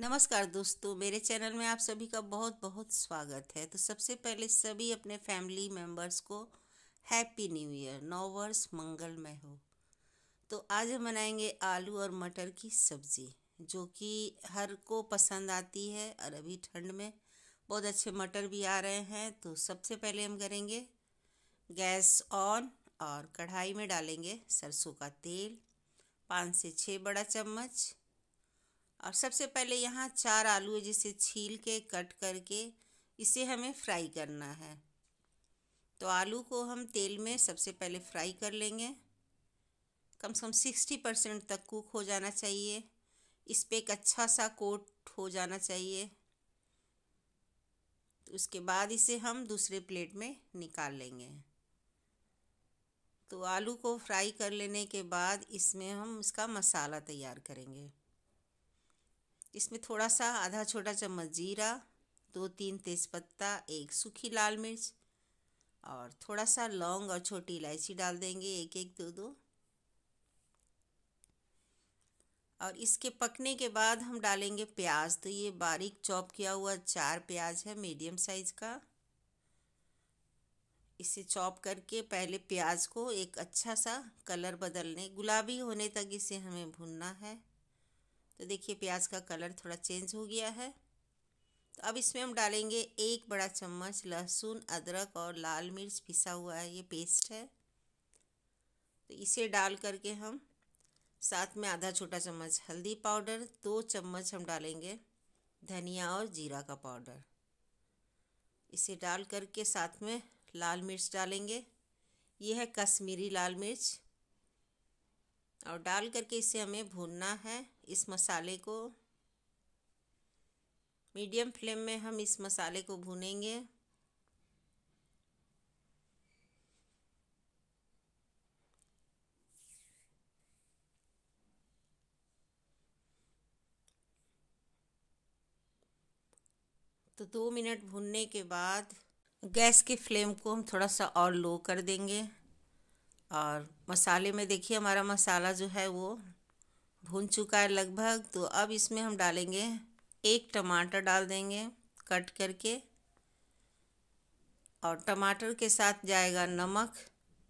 नमस्कार दोस्तों मेरे चैनल में आप सभी का बहुत बहुत स्वागत है तो सबसे पहले सभी अपने फैमिली मेम्बर्स को हैप्पी न्यू ईयर नौ वर्ष मंगलमय हो तो आज हम बनाएंगे आलू और मटर की सब्ज़ी जो कि हर को पसंद आती है और अभी ठंड में बहुत अच्छे मटर भी आ रहे हैं तो सबसे पहले हम करेंगे गैस ऑन और कढ़ाई में डालेंगे सरसों का तेल पाँच से छः बड़ा चम्मच और सबसे पहले यहाँ चार आलू है जिसे छील के कट करके इसे हमें फ्राई करना है तो आलू को हम तेल में सबसे पहले फ्राई कर लेंगे कम से कम सिक्सटी परसेंट तक कुक हो जाना चाहिए इस पर एक अच्छा सा कोट हो जाना चाहिए तो उसके बाद इसे हम दूसरे प्लेट में निकाल लेंगे तो आलू को फ्राई कर लेने के बाद इसमें हम इसका मसाला तैयार करेंगे इसमें थोड़ा सा आधा छोटा चम्मच जीरा दो तीन तेज़पत्ता एक सूखी लाल मिर्च और थोड़ा सा लौंग और छोटी इलायची डाल देंगे एक एक दो दो और इसके पकने के बाद हम डालेंगे प्याज तो ये बारीक चॉप किया हुआ चार प्याज है मीडियम साइज़ का इसे चॉप करके पहले प्याज को एक अच्छा सा कलर बदलने गुलाबी होने तक इसे हमें भुनना है तो देखिए प्याज का कलर थोड़ा चेंज हो गया है तो अब इसमें हम डालेंगे एक बड़ा चम्मच लहसुन अदरक और लाल मिर्च पिसा हुआ है ये पेस्ट है तो इसे डाल करके हम साथ में आधा छोटा चम्मच हल्दी पाउडर दो चम्मच हम डालेंगे धनिया और जीरा का पाउडर इसे डाल करके साथ में लाल मिर्च डालेंगे ये है कश्मीरी लाल मिर्च और डाल करके इसे हमें भूनना है इस मसाले को मीडियम फ्लेम में हम इस मसाले को भूनेंगे तो दो मिनट भूनने के बाद गैस के फ्लेम को हम थोड़ा सा और लो कर देंगे और मसाले में देखिए हमारा मसाला जो है वो भून चुका है लगभग तो अब इसमें हम डालेंगे एक टमाटर डाल देंगे कट करके और टमाटर के साथ जाएगा नमक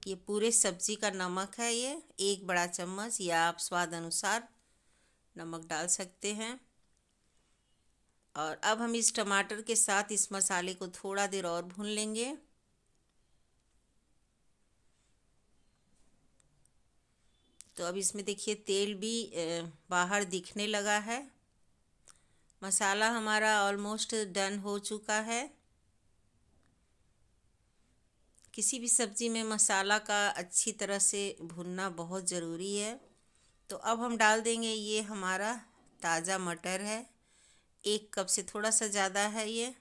ये पूरे सब्ज़ी का नमक है ये एक बड़ा चम्मच या आप स्वाद अनुसार नमक डाल सकते हैं और अब हम इस टमाटर के साथ इस मसाले को थोड़ा देर और भून लेंगे तो अब इसमें देखिए तेल भी बाहर दिखने लगा है मसाला हमारा ऑलमोस्ट डन हो चुका है किसी भी सब्ज़ी में मसाला का अच्छी तरह से भुनना बहुत ज़रूरी है तो अब हम डाल देंगे ये हमारा ताज़ा मटर है एक कप से थोड़ा सा ज़्यादा है ये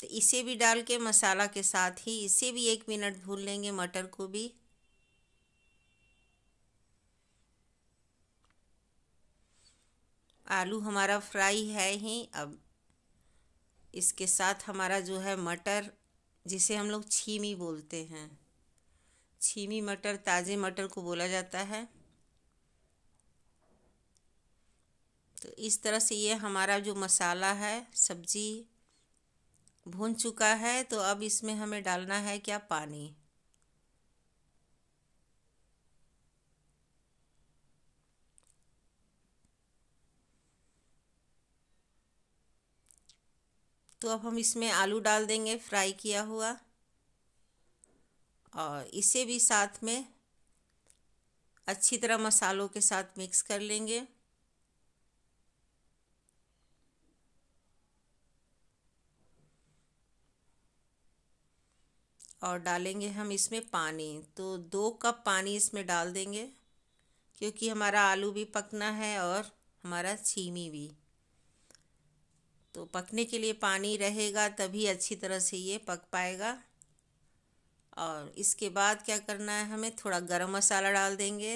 तो इसे भी डाल के मसाला के साथ ही इसे भी एक मिनट भून लेंगे मटर को भी आलू हमारा फ्राई है ही अब इसके साथ हमारा जो है मटर जिसे हम लोग छीमी बोलते हैं छीमी मटर ताज़े मटर को बोला जाता है तो इस तरह से ये हमारा जो मसाला है सब्ज़ी भून चुका है तो अब इसमें हमें डालना है क्या पानी तो अब हम इसमें आलू डाल देंगे फ्राई किया हुआ और इसे भी साथ में अच्छी तरह मसालों के साथ मिक्स कर लेंगे और डालेंगे हम इसमें पानी तो दो कप पानी इसमें डाल देंगे क्योंकि हमारा आलू भी पकना है और हमारा छीमी भी तो पकने के लिए पानी रहेगा तभी अच्छी तरह से ये पक पाएगा और इसके बाद क्या करना है हमें थोड़ा गरम मसाला डाल देंगे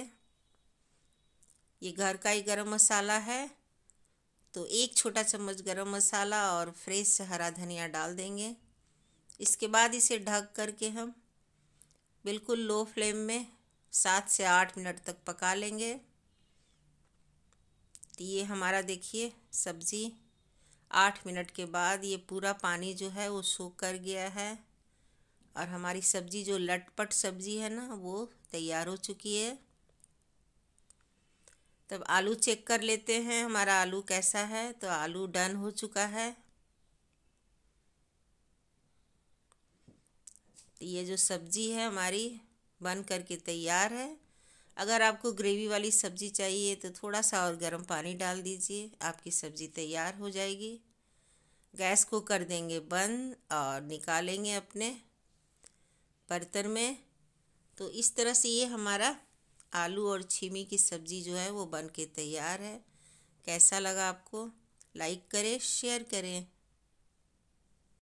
ये घर का ही गरम मसाला है तो एक छोटा चम्मच गरम मसाला और फ्रेश हरा धनिया डाल देंगे इसके बाद इसे ढक करके हम बिल्कुल लो फ्लेम में सात से आठ मिनट तक पका लेंगे तो ये हमारा देखिए सब्ज़ी आठ मिनट के बाद ये पूरा पानी जो है वो सूख कर गया है और हमारी सब्ज़ी जो लटपट सब्ज़ी है ना वो तैयार हो चुकी है तब आलू चेक कर लेते हैं हमारा आलू कैसा है तो आलू डन हो चुका है तो ये जो सब्ज़ी है हमारी बन करके तैयार है अगर आपको ग्रेवी वाली सब्ज़ी चाहिए तो थोड़ा सा और गर्म पानी डाल दीजिए आपकी सब्ज़ी तैयार हो जाएगी गैस को कर देंगे बंद और निकालेंगे अपने बर्तन में तो इस तरह से ये हमारा आलू और छीमी की सब्ज़ी जो है वो बन के तैयार है कैसा लगा आपको लाइक करें शेयर करें